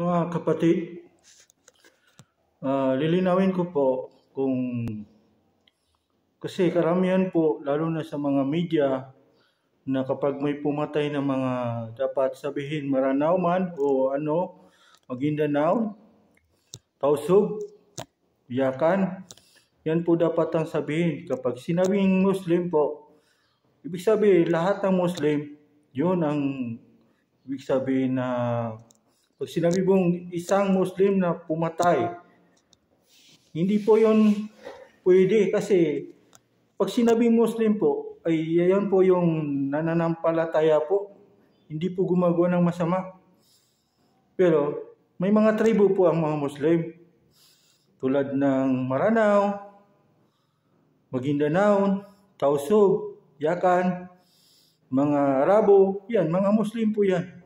Mga kapatid, uh, lilinawin ko po kung kasi karamihan po, lalo na sa mga media, na kapag may pumatay ng mga dapat sabihin Maranao man o ano, Maguindanao, Tausug, Yakan, yan po dapat ang sabihin. Kapag sinabing Muslim po, ibig sabihin lahat ng Muslim, yun ang ibig sabihin na pag sinabi mong isang Muslim na pumatay, hindi po yon pwede kasi pag sinabi Muslim po, ay yan po yung nananampalataya po. Hindi po gumagawa ng masama. Pero may mga tribu po ang mga Muslim. Tulad ng Maranao, Maguindanao, Tausog, Yakan, mga Arabo, yan, mga Muslim po yan.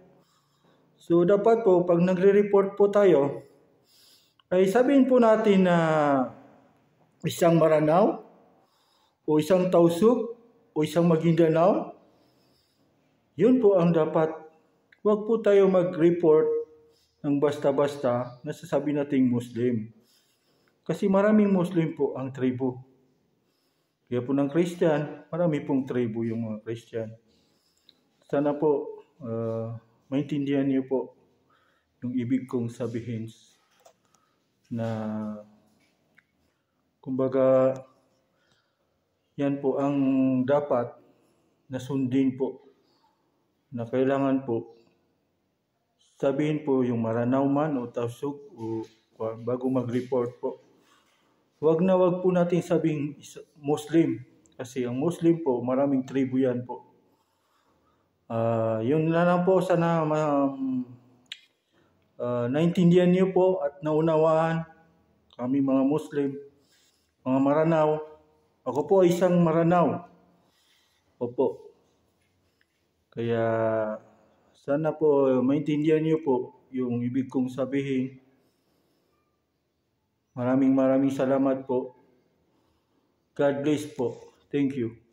So dapat po pag nagre-report po tayo ay sabihin po natin na isang Maranao o isang Tausug o isang Maguindanao yun po ang dapat. Huwag po tayo mag-report ng basta-basta na sasabi nating Muslim. Kasi maraming Muslim po ang tribu. Kaya po ng Christian, marami pong tribu yung mga Christian. Sana po uh, maintindihan niyo po yung ibig kong sabihin na kumbaga yan po ang dapat na sundin po na kailangan po sabihin po yung maranaw man o tasog o bago mag-report po. wag na wag po natin sabing Muslim kasi ang Muslim po maraming tribu yan po. Uh, yun na lang po sana um, uh, ah, naintindihan niyo po at naunawaan kami mga Muslim, mga Maranao Ako po ay isang Maranao Opo. Kaya sana po maintindihan niyo po yung ibig kong sabihin. Maraming maraming salamat po. God bless po. Thank you.